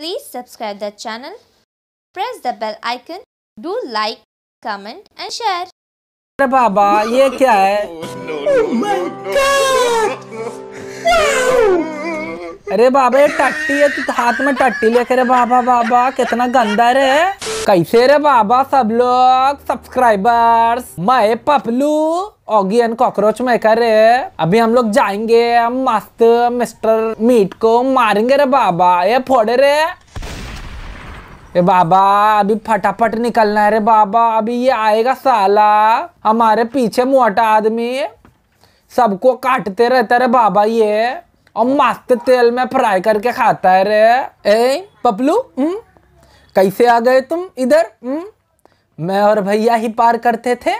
Please subscribe the channel, press the bell icon, do like, comment and share. अरे बाबा ये क्या है अरे बाबा ये टट्टी है तू हाथ में टट्टी लेकर बाबा बाबा कितना गंदा रे कैसे रे बाबा सब लोग सब्सक्राइबर्स मैं पपलू ऑगी एंड कॉकरोच मैं कर रहे अभी हम लोग जाएंगे मस्त मिस्टर मीट को मारेंगे रे बाबा ये फोड़े रे ए बाबा अभी फटाफट निकलना है रे बाबा अभी ये आएगा साला हमारे पीछे मोटा आदमी सबको काटते रहता रे बाबा ये और मस्त तेल में फ्राई करके खाता है रे ए पपलू हुँ? हम्म? कैसे आ गए तुम इधर हम्म मैं और भैया ही पार करते थे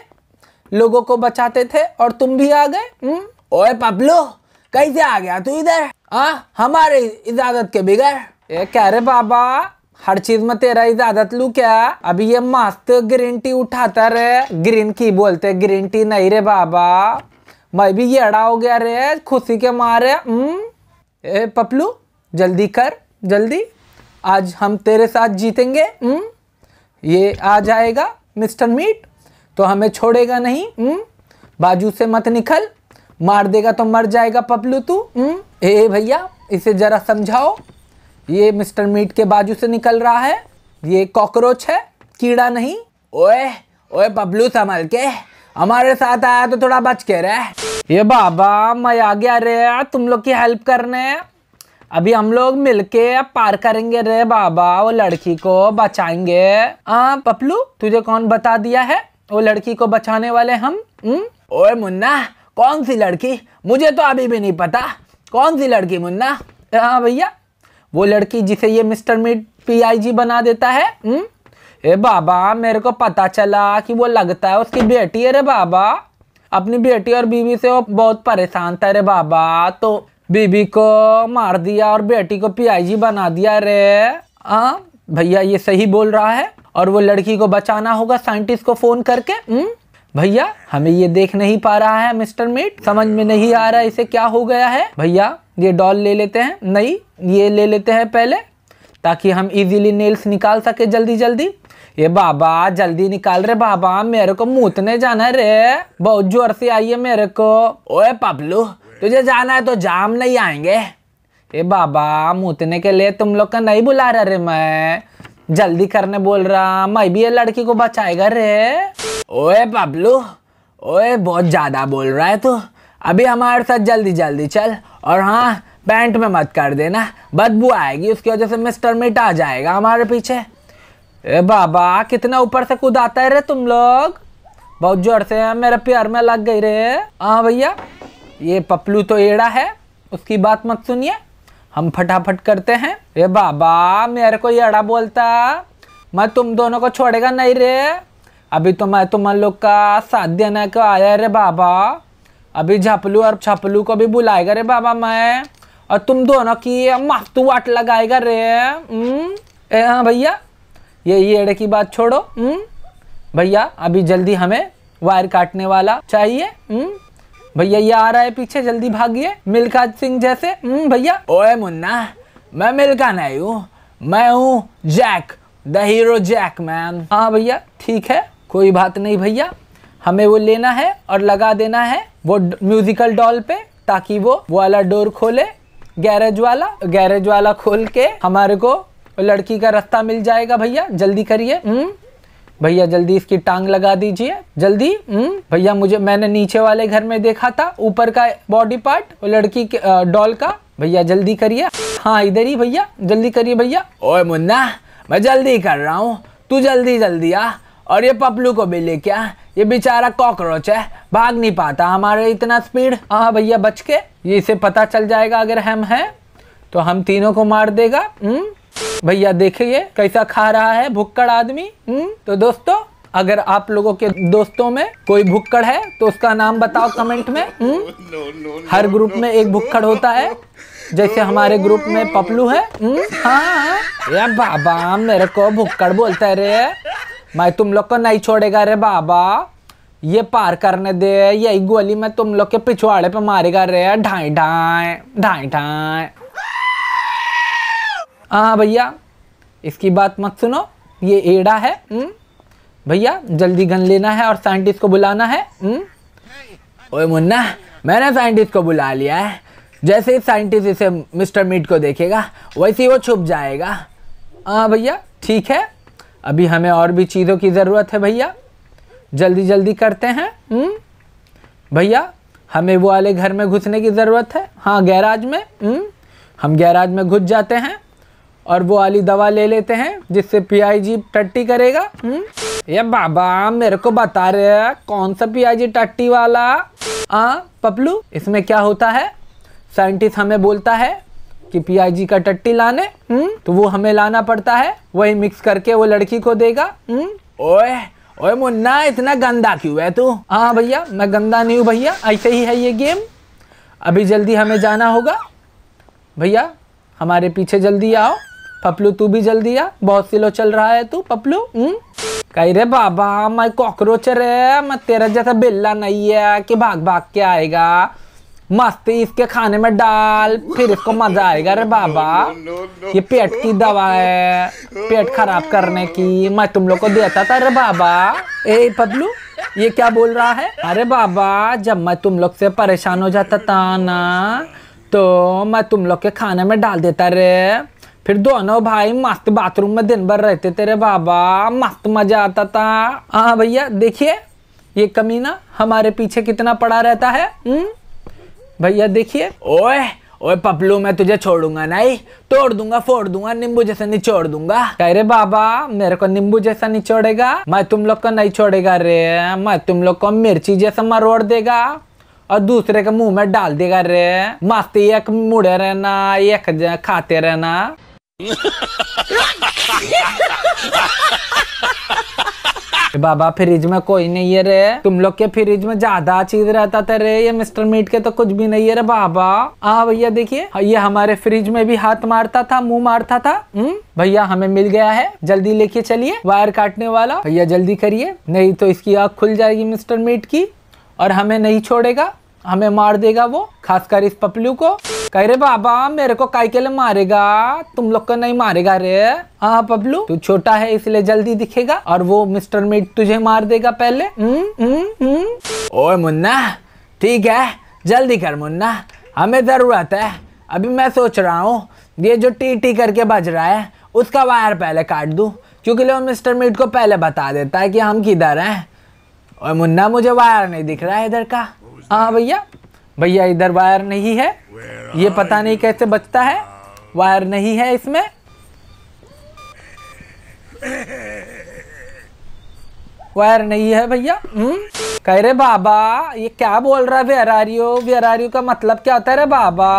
लोगों को बचाते थे और तुम भी आ गए हम्म? ओए पबलो कैसे आ गया तू इधर आ हमारे इजाजत के बिगड़ ये कह रहे बाबा हर चीज में तेरा इजाजत लू क्या अभी ये मस्त ग्रीन टी उठाता रे ग्रीन की बोलते ग्रीन टी नहीं रे बाबा मैं भी ये अड़ा हो गया रे खुशी के मारे हम्म? ए पपलू जल्दी कर जल्दी आज हम तेरे साथ जीतेंगे हुँ? हम्म? ये आ जाएगा मिस्टर मीट तो हमें छोड़ेगा नहीं हुँ? हम्म? बाजू से मत निकल मार देगा तो मर जाएगा पपलू तू हम्म? ए भैया इसे ज़रा समझाओ ये मिस्टर मीट के बाजू से निकल रहा है ये कॉकरोच है कीड़ा नहीं ओए ओए पबलू संभल के हमारे साथ आया तो थोड़ा बच के रहे ये बाबा मैं आ गया रे तुम लोग की हेल्प करने अभी हम लोग मिलके पार करेंगे रे बाबा वो लड़की को बचाएंगे आ, पपलू तुझे कौन बता दिया है वो लड़की को बचाने वाले हम हुँ? ओए मुन्ना कौन सी लड़की मुझे तो अभी भी नहीं पता कौन सी लड़की मुन्ना हाँ भैया वो लड़की जिसे ये मिस्टर मीट पीआईजी बना देता है हुँ? ए बाबा मेरे को पता चला कि वो लगता है उसकी बेटी है रे बाबा अपनी बेटी और बीवी से वो बहुत परेशान था रे बाबा तो बीबी को मार दिया और बेटी को पीआईजी बना दिया रे हाँ भैया ये सही बोल रहा है और वो लड़की को बचाना होगा साइंटिस्ट को फोन करके भैया हमें ये देख नहीं पा रहा है मिस्टर मीट समझ में नहीं आ रहा इसे क्या हो गया है भैया ये डॉल ले लेते हैं नहीं ये ले लेते हैं पहले ताकि हम इजीली नेल्स निकाल सके जल्दी जल्दी ये बाबा जल्दी निकाल रहे बाबा मेरे को मूतने जाना रे बहुत जोर से आई है मेरे को ओए पबलू तुझे जाना है तो जाम नहीं आएंगे ए बाबा मुतने के लिए तुम लोग का नहीं बुला रहा रे मैं जल्दी करने बोल रहा मैं भी ये लड़की को बचाएगा रे ओए बबलू ओए बहुत ज़्यादा बोल रहा है तू अभी हमारे साथ जल्दी जल्दी चल और हाँ पैंट में मत कर देना बदबू आएगी उसकी वजह से मिस्टर मिट आ जाएगा हमारे पीछे ए बाबा कितना ऊपर से कूद आता है रे तुम लोग बहुत जोर से मेरे प्यार में लग गई रे हाँ भैया ये पपलू तो एड़ा है उसकी बात मत सुनिए हम फटाफट करते हैं रे बाबा मेरे को एड़ा बोलता मैं तुम दोनों को छोड़ेगा नहीं रे अभी तो मैं तुम लोग का साथ देने को आया रे बाबा अभी झपलू और छपलू को भी बुलाएगा रे बाबा मैं और तुम दोनों की मातू वाट लगाएगा रे हाँ भैया ये ये एड़े की बात छोड़ो भैया अभी जल्दी हमें वायर काटने वाला चाहिए हम्म भैया ये आ रहा है पीछे जल्दी भागिए मिल्खा सिंह जैसे हम्म, भैया ओए मुन्ना मैं मिल्खा नहीं हूँ मैं हूँ Jack the hero Jack man हाँ भैया ठीक है कोई बात नहीं भैया हमें वो लेना है और लगा देना है वो म्यूजिकल डॉल पे ताकि वो वो वाला डोर खोले गैरेज वाला गैरेज वाला खोल के हमारे को लड़की का रास्ता मिल जाएगा भैया जल्दी करिए हम्म। भैया जल्दी इसकी टांग लगा दीजिए जल्दी हम्म, भैया मुझे मैंने नीचे वाले घर में देखा था ऊपर का बॉडी पार्ट लड़की डॉल का भैया जल्दी करिए हाँ इधर ही भैया जल्दी करिए भैया ओए मुन्ना मैं जल्दी कर रहा हूँ तू जल्दी जल्दी आ और ये पपलू को भी लेके आ ये बेचारा कॉकरोच है भाग नहीं पाता हमारे इतना स्पीड हाँ भैया बच के ये इसे पता चल जाएगा अगर हम हैं तो हम तीनों को मार देगा हम्म भैया देखिए कैसा खा रहा है भुक्कड़ आदमी हम्म तो दोस्तों अगर आप लोगों के दोस्तों में कोई भुक्कड़ है तो उसका नाम बताओ कमेंट में हम्म हर ग्रुप में एक भुक्कड़ होता है जैसे हमारे ग्रुप में पपलू है हम्म? हाँ, हाँ। बाबा मेरे को भुक्कड़ बोलता है रे मैं तुम लोग को नहीं छोड़ेगा रे बाबा ये पार करने दे यही गोली मैं तुम लोग के पिछवाड़े पे मारेगा रे ढाई ढाई ढाई ढाई हाँ भैया इसकी बात मत सुनो ये एड़ा है हम्म, भैया जल्दी गन लेना है और साइंटिस्ट को बुलाना है हम्म। ओए मुन्ना मैंने साइंटिस्ट को बुला लिया है जैसे ही साइंटिस्ट इसे मिस्टर मीट को देखेगा वैसे ही वो छुप जाएगा हाँ भैया ठीक है अभी हमें और भी चीज़ों की ज़रूरत है भैया जल्दी जल्दी करते हैं हम्म। भैया हमें वो वाले घर में घुसने की ज़रूरत है हाँ गैराज में हम गैराज में घुस जाते हैं और वो वाली दवा ले लेते हैं जिससे पीआईजी टट्टी करेगा हम्म? ये बाबा मेरे को बता रहे कौन सा पीआईजी टट्टी वाला आ पपलू इसमें क्या होता है साइंटिस्ट हमें बोलता है कि पीआईजी का टट्टी लाने हुँ? हम्म? तो वो हमें लाना पड़ता है वही मिक्स करके वो लड़की को देगा हुँ? हम्म? ओए ओए मुन्ना इतना गंदा क्यों है तू हाँ भैया मैं गंदा नहीं हूँ भैया ऐसे ही है ये गेम अभी जल्दी हमें जाना होगा भैया हमारे पीछे जल्दी आओ पपलू तू भी जल्दी आ बहुत सिलो चल रहा है तू पपलू हम्म कही रे बाबा मैं कॉकरोच रे मैं तेरा जैसा बिल्ला नहीं है कि भाग भाग के आएगा मस्ती इसके खाने में डाल फिर इसको मजा आएगा रे बाबा ये पेट की दवा है पेट खराब करने की मैं तुम लोग को देता था रे बाबा ए पबलू ये क्या बोल रहा है अरे बाबा जब मैं तुम लोग से परेशान हो जाता था ना तो मैं तुम लोग के खाने में डाल देता रे फिर दोनों भाई मस्त बाथरूम में दिन भर रहते तेरे बाबा मस्त मजा आता था हाँ भैया देखिए ये कमीना हमारे पीछे कितना पड़ा रहता है हम्म? भैया देखिए ओए ओए पपलू मैं तुझे छोड़ूंगा नहीं तोड़ दूंगा फोड़ दूंगा नींबू जैसा निचोड़ दूंगा कह रे बाबा मेरे को नींबू जैसा निचोड़ेगा मैं तुम लोग को नहीं छोड़ेगा रे मैं तुम लोग को मिर्ची जैसा मरोड़ देगा और दूसरे के मुंह में डाल देगा रे मस्ती एक मुड़े रहना एक खाते रहना बाबा फ्रिज में कोई नहीं है रे तुम लोग के फ्रिज में ज्यादा चीज रहता था रे ये मिस्टर मीट के तो कुछ भी नहीं है रे बाबा हाँ भैया देखिए ये हमारे फ्रिज में भी हाथ मारता था मुंह मारता था हम्म भैया हमें मिल गया है जल्दी लेके चलिए वायर काटने वाला भैया जल्दी करिए नहीं तो इसकी आँख खुल जाएगी मिस्टर मीट की और हमें नहीं छोड़ेगा हमें मार देगा वो खासकर इस पपलू को कह रहे बाबा मेरे को काय के लिए मारेगा तुम लोग को नहीं मारेगा रे हाँ पपलू तू छोटा है इसलिए जल्दी दिखेगा और वो मिस्टर मीट तुझे मार देगा पहले हम्म, हम्म, हम्म। ओए मुन्ना ठीक है जल्दी कर मुन्ना हमें ज़रूरत है अभी मैं सोच रहा हूँ ये जो टी टी करके बज रहा है उसका वायर पहले काट दू क्योंकि वो मिस्टर मीट को पहले बता देता है कि हम किधर हैं और मुन्ना मुझे वायर नहीं दिख रहा है इधर का हाँ भैया भैया इधर वायर नहीं है ये पता नहीं कैसे बचता है वायर नहीं है इसमें वायर नहीं है भैया हम्म। कह रहे बाबा ये क्या बोल रहा है वेरारियो वेरारियो का मतलब क्या होता है रे बाबा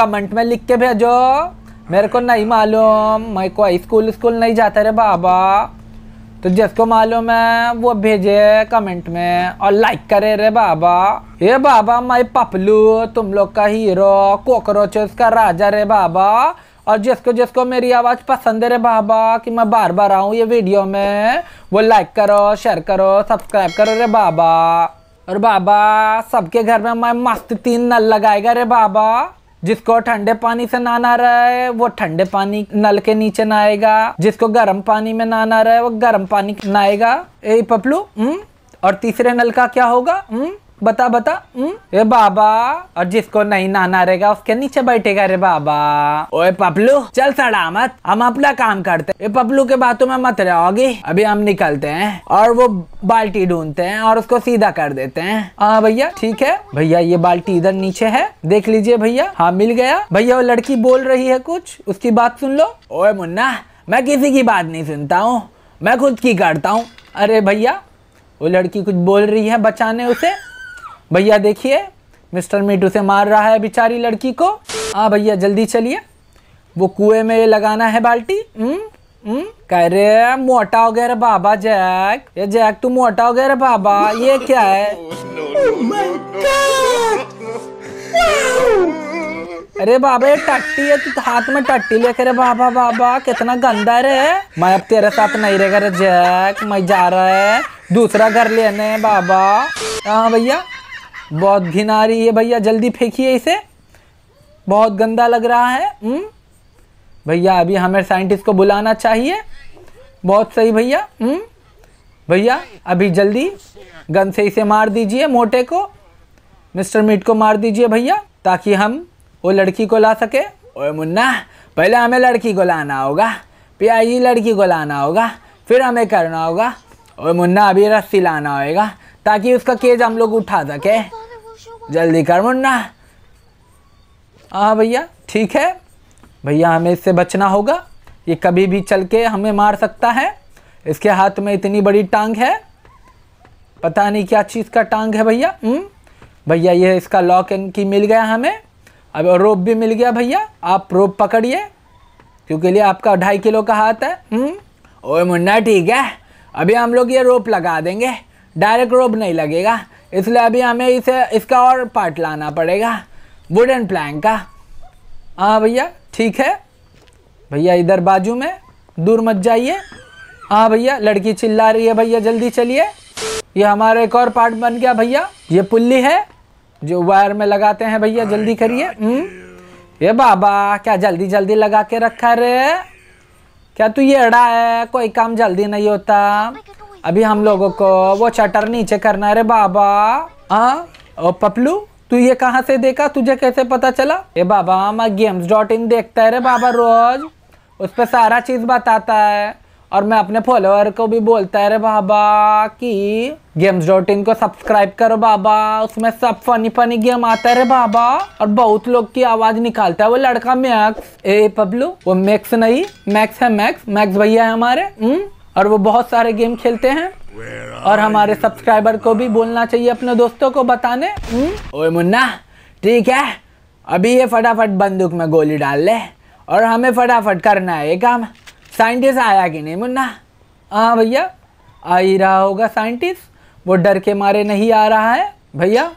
कमेंट में लिख के भेजो मेरे को नहीं मालूम मैं कोई स्कूल स्कूल नहीं जाता रे बाबा तो जिसको मालूम है वो भेजे कमेंट में और लाइक करे रे बाबा ये बाबा माई पपलू तुम लोग का हीरो कॉकरोचेस का राजा रे बाबा और जिसको जिसको मेरी आवाज़ पसंद है रे बाबा कि मैं बार बार आऊँ ये वीडियो में वो लाइक करो शेयर करो सब्सक्राइब करो रे बाबा और बाबा सबके घर में मैं मस्त तीन नल लगाएगा रे बाबा जिसको ठंडे पानी से नहाना रहा है वो ठंडे पानी नल के नीचे नहाएगा जिसको गर्म पानी में नहाना रहा है वो गर्म पानी नहाएगा ए पपलू हम्म और तीसरे नल का क्या होगा हम्म बता बता ए बाबा और जिसको नहीं नहाना रहेगा उसके नीचे बैठेगा रे बाबा ओए पपलू चल सड़ा मत हम अपना काम करते ए पपलू के बातों में मत रहोगी अभी हम निकलते हैं और वो बाल्टी ढूंढते हैं और उसको सीधा कर देते हैं हाँ भैया ठीक है भैया ये बाल्टी इधर नीचे है देख लीजिए भैया हाँ मिल गया भैया वो लड़की बोल रही है कुछ उसकी बात सुन लो ओए मुन्ना मैं किसी की बात नहीं सुनता हूँ मैं खुद की करता हूँ अरे भैया वो लड़की कुछ बोल रही है बचाने उसे भैया देखिए मिस्टर मीटू से मार रहा है बिचारी लड़की को हाँ भैया जल्दी चलिए वो कुएं में लगाना है बाल्टी कह रहे मोटा हो गया रे बाबा जैक ये जैक तू मोटा हो गया रे बाबा ये क्या है अरे बाबा ये टट्टी है तू हाथ में टट्टी लेके रे बाबा बाबा कितना गंदा रे मैं अब तेरे साथ नहीं रहेगा रे जैक मैं जा रहा है दूसरा घर लेने बाबा हाँ भैया बहुत घिन आ रही है भैया जल्दी फेंकिए इसे बहुत गंदा लग रहा है हम्म। भैया अभी हमें साइंटिस्ट को बुलाना चाहिए बहुत सही भैया हम्म। भैया अभी जल्दी गन से इसे मार दीजिए मोटे को मिस्टर मीट को मार दीजिए भैया ताकि हम वो लड़की को ला सके ओए मुन्ना पहले हमें लड़की को लाना होगा प्याजी लड़की को लाना होगा फिर हमें करना होगा ओए मुन्ना अभी रस्सी लाना होगा ताकि उसका केज हम लोग उठा सके जल्दी कर मुन्ना हाँ भैया ठीक है भैया हमें इससे बचना होगा ये कभी भी चल के हमें मार सकता है इसके हाथ में इतनी बड़ी टांग है पता नहीं क्या चीज़ का टांग है भैया हम्म, भैया ये इसका लॉक एंड की मिल गया हमें अब रोप भी मिल गया भैया आप रोप पकड़िए क्योंकि लिए आपका ढाई किलो का हाथ है हम्म, ओए मुन्ना ठीक है अभी हम लोग ये रोप लगा देंगे डायरेक्ट रोब नहीं लगेगा इसलिए अभी हमें इसे इसका और पार्ट लाना पड़ेगा वुडन प्लैंक का हाँ भैया ठीक है भैया इधर बाजू में दूर मत जाइए हाँ भैया लड़की चिल्ला रही है भैया जल्दी चलिए ये हमारा एक और पार्ट बन गया भैया ये पुल्ली है जो वायर में लगाते हैं भैया जल्दी करिए हम्म। ये बाबा क्या जल्दी जल्दी लगा के रखा रे क्या तू ये अड़ा है कोई काम जल्दी नहीं होता oh अभी हम लोगों को वो चटर नीचे करना है रे बाबा ओ पपलू तू ये कहाँ से देखा तुझे कैसे पता चला ये बाबा मैं गेम्स डॉट इन देखता है रे बाबा रोज उस पर सारा चीज़ बताता है और मैं अपने फॉलोअर को भी बोलता है रे बाबा कि गेम्स डॉट इन को सब्सक्राइब करो बाबा उसमें सब फनी फनी गेम आता है रे बाबा और बहुत लोग की आवाज़ निकालता है वो लड़का मैक्स ए पबलू वो मैक्स नहीं मैक्स है मैक्स मैक्स भैया है हमारे हम्म और वो बहुत सारे गेम खेलते हैं और हमारे सब्सक्राइबर को भी बोलना चाहिए अपने दोस्तों को बताने हम्म। ओए मुन्ना ठीक है अभी ये फटाफट बंदूक में गोली डाल ले और हमें फटाफट करना है ये काम साइंटिस्ट आया कि नहीं मुन्ना हाँ भैया आ ही रहा होगा साइंटिस्ट वो डर के मारे नहीं आ रहा है भैया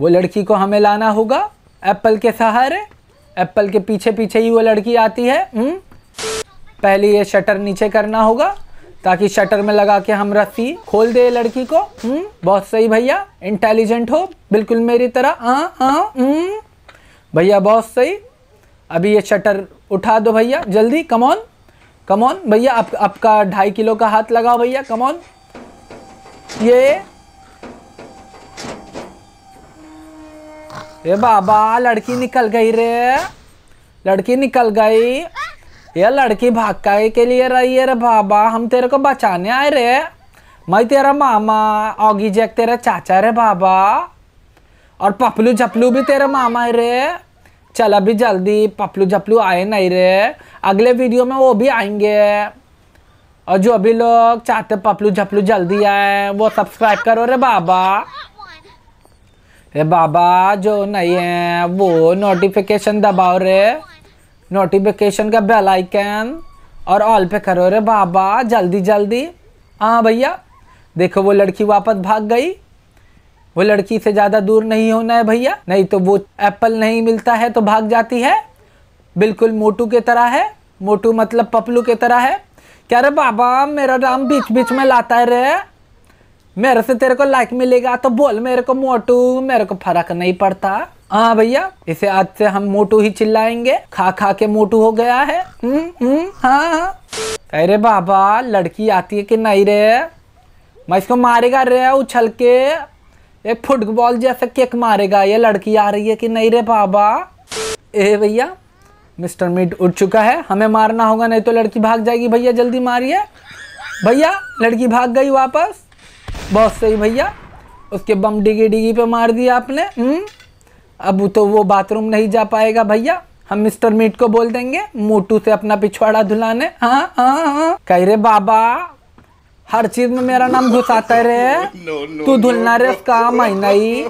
वो लड़की को हमें लाना होगा एप्पल के सहारे एप्पल के पीछे पीछे ही वो लड़की आती है हुँ? हम्म। पहले ये शटर नीचे करना होगा ताकि शटर में लगा के हम रस्सी खोल दे लड़की को हम्म बहुत सही भैया इंटेलिजेंट हो बिल्कुल मेरी तरह आ हाँ, आ हाँ, हम्म। भैया बहुत सही अभी ये शटर उठा दो भैया जल्दी कमौन कमौन भैया आप, आपका ढाई किलो का हाथ लगाओ भैया कमौन ये ये बाबा लड़की निकल गई रे लड़की निकल गई ये लड़की भाग के लिए रही है रे बाबा हम तेरे को बचाने आए रे मैं तेरा मामा ऑगी जैक तेरा चाचा रे बाबा और पपलू झपलू भी तेरा मामा है रे चल अभी जल्दी पपलू झपलू आए नहीं रे अगले वीडियो में वो भी आएंगे और जो अभी लोग चाहते पपलू झपलू जल्दी आए वो सब्सक्राइब करो रे बाबा रे बाबा जो नहीं है वो नोटिफिकेशन दबाओ रे नोटिफिकेशन का बेल आइकन और ऑल पे करो रे बाबा जल्दी जल्दी हाँ भैया देखो वो लड़की वापस भाग गई वो लड़की से ज़्यादा दूर नहीं होना है भैया नहीं तो वो एप्पल नहीं मिलता है तो भाग जाती है बिल्कुल मोटू के तरह है मोटू मतलब पपलू के तरह है क्या रे बाबा मेरा नाम बीच बीच में लाता है रे मेरे से तेरे को लाइक मिलेगा तो बोल मेरे को मोटू मेरे को फर्क नहीं पड़ता हाँ भैया इसे आज से हम मोटू ही चिल्लाएंगे खा खा के मोटू हो गया है हम्म, हम्म हाँ हाँ अरे बाबा लड़की आती है कि नहीं रे मैं इसको मारेगा रे उछल के ये फुटबॉल जैसे केक मारेगा ये लड़की आ रही है कि नहीं रे बाबा ए भैया मिस्टर मीट उठ चुका है हमें मारना होगा नहीं तो लड़की भाग जाएगी भैया जल्दी मारिए भैया लड़की भाग गई वापस बहुत सही भैया उसके बम डिगी डिगी पे मार दिया आपने हम्म अब तो वो बाथरूम नहीं जा पाएगा भैया हम मिस्टर मीट को बोल देंगे मोटू से अपना पिछवाड़ा धुलाने हाँ हाँ हाँ कह रे बाबा हर चीज में मेरा नाम घुसाता रे तू धुलना रे उसका महीना ही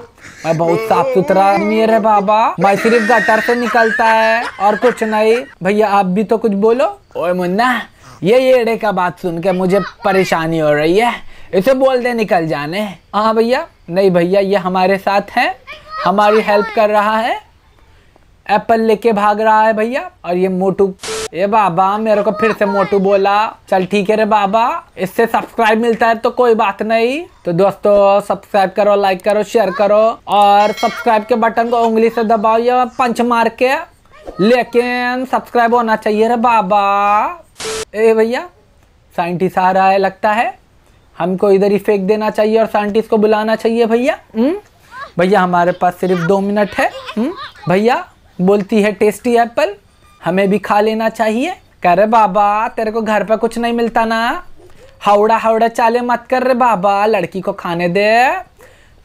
मैं बहुत साफ सुथरा आदमी रे बाबा मैं सिर्फ गटर से निकलता है और कुछ नहीं भैया आप भी तो कुछ बोलो ओए मुन्ना ये येड़े का बात सुन के मुझे परेशानी हो रही है इसे बोल दे निकल जाने हाँ भैया नहीं भैया ये हमारे साथ है हमारी हेल्प कर रहा है एप्पल लेके भाग रहा है भैया और ये मोटू ये बाबा मेरे को फिर से मोटू बोला चल ठीक है रे बाबा इससे सब्सक्राइब मिलता है तो कोई बात नहीं तो दोस्तों सब्सक्राइब करो लाइक करो शेयर करो और सब्सक्राइब के बटन को उंगली से दबाओ या पंच मार के लेकिन सब्सक्राइब होना चाहिए रे बाबा ए भैया साइंटिस्ट आ रहा है लगता है हमको इधर ही फेंक देना चाहिए और साइंटिस्ट को बुलाना चाहिए भैया हम्म? भैया हमारे पास सिर्फ दो मिनट है हम्म, भैया बोलती है टेस्टी एप्पल हमें भी खा लेना चाहिए कह रहे बाबा तेरे को घर पर कुछ नहीं मिलता ना हावड़ा हावड़ा चाले मत कर रे बाबा लड़की को खाने दे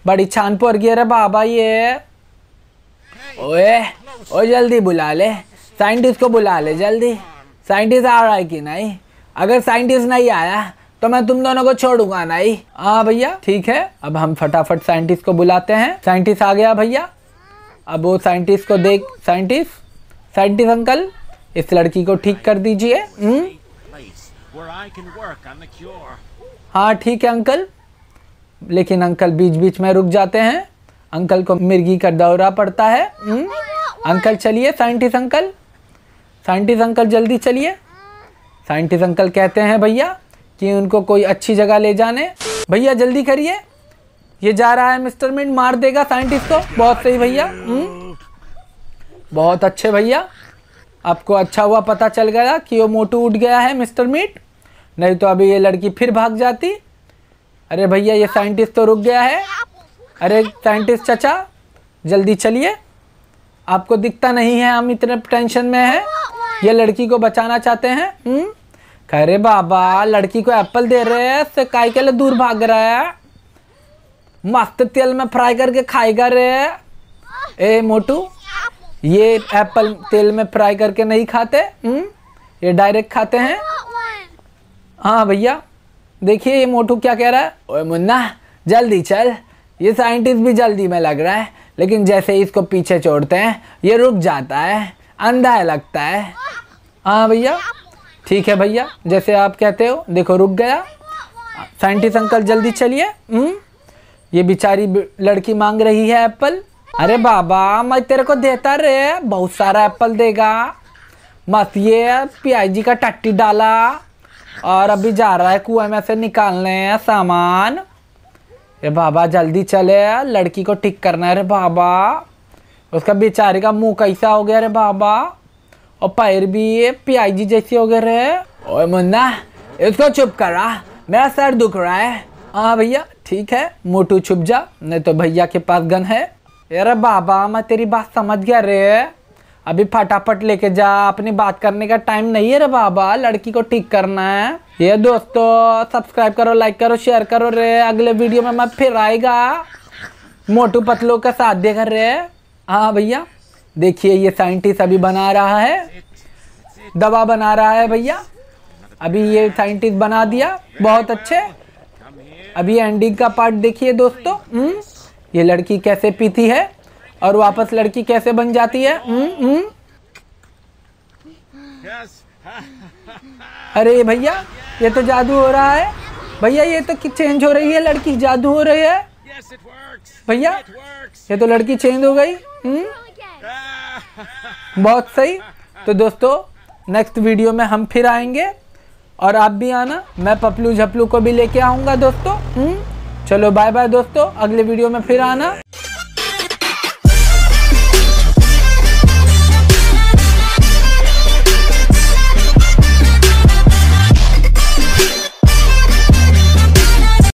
बड़ी छान पर गई रे बाबा ये ओए ओ जल्दी बुला ले साइंटिस्ट को बुला ले जल्दी साइंटिस्ट आ रहा है कि नहीं अगर साइंटिस्ट नहीं आया तो मैं तुम दोनों को छोड़ूंगा नहीं हाँ भैया ठीक है अब हम फटाफट साइंटिस्ट को बुलाते हैं साइंटिस्ट आ गया भैया अब वो साइंटिस्ट को देख साइंटिस्ट साइंटिस्ट अंकल इस लड़की को ठीक कर दीजिए हम्म। हाँ ठीक है अंकल लेकिन अंकल बीच बीच में रुक जाते हैं अंकल को मिर्गी का दौरा पड़ता है हम्म। अंकल चलिए साइंटिस्ट अंकल साइंटिस्ट अंकल जल्दी चलिए साइंटिस्ट अंकल कहते हैं भैया कि उनको कोई अच्छी जगह ले जाने भैया जल्दी करिए ये जा रहा है मिस्टर मिंट मार देगा साइंटिस्ट को बहुत सही भैया हम्म। बहुत अच्छे भैया आपको अच्छा हुआ पता चल गया कि वो मोटू उठ गया है मिस्टर मीट नहीं तो अभी ये लड़की फिर भाग जाती अरे भैया ये साइंटिस्ट तो रुक गया है अरे साइंटिस्ट चचा जल्दी चलिए आपको दिखता नहीं है हम इतने टेंशन में हैं ये लड़की को बचाना चाहते हैं हम्म। अरे बाबा लड़की को एप्पल दे रहे है काय के लिए दूर भाग रहा है मस्त तेल में फ्राई करके खाएगा रे ए मोटू ये एप्पल तेल में फ्राई करके नहीं खाते हम्म ये डायरेक्ट खाते हैं हाँ भैया देखिए ये मोटू क्या कह रहा है ओए मुन्ना जल्दी चल ये साइंटिस्ट भी जल्दी में लग रहा है लेकिन जैसे ही इसको पीछे छोड़ते हैं ये रुक जाता है अंधा है लगता है हाँ भैया ठीक है भैया जैसे आप कहते हो देखो रुक गया साइंटिस्ट अंकल जल्दी चलिए हम्म, ये बेचारी लड़की मांग रही है एप्पल अरे बाबा मैं तेरे को देता रे बहुत सारा एप्पल देगा मत ये पी का टट्टी डाला और अभी जा रहा है कुएं में से निकालने सामान अरे बाबा जल्दी चले लड़की को ठीक करना है अरे बाबा उसका बेचारे का मुंह कैसा हो गया अरे बाबा और पैर भी ये जी जैसी हो गए है और मुन्ना इसको चुप करा मेरा सर दुख रहा है हाँ भैया ठीक है मोटू छुप जा नहीं तो भैया के पास गन है अरे बाबा मैं तेरी बात समझ गया रे अभी फटाफट लेके जा अपनी बात करने का टाइम नहीं है रे बाबा लड़की को ठीक करना है ये दोस्तों सब्सक्राइब करो लाइक करो शेयर करो रे अगले वीडियो में मैं फिर आएगा मोटू पतलू का साथ दे कर रे हाँ भैया देखिए ये साइंटिस्ट अभी बना रहा है दवा बना रहा है भैया अभी ये साइंटिस्ट बना दिया बहुत अच्छे अभी एंडिंग का पार्ट देखिए दोस्तों हम्म ये लड़की कैसे पीती है और वापस लड़की कैसे बन जाती है हम्म हम्म अरे भैया ये तो जादू हो रहा है भैया ये तो चेंज हो रही है लड़की जादू हो रही है भैया ये तो लड़की चेंज हो गई हम्म बहुत सही तो दोस्तों नेक्स्ट वीडियो में हम फिर आएंगे और आप भी आना मैं पपलू झपलू को भी लेके आऊँगा दोस्तों हम्म, चलो बाय बाय दोस्तों अगले वीडियो में फिर आना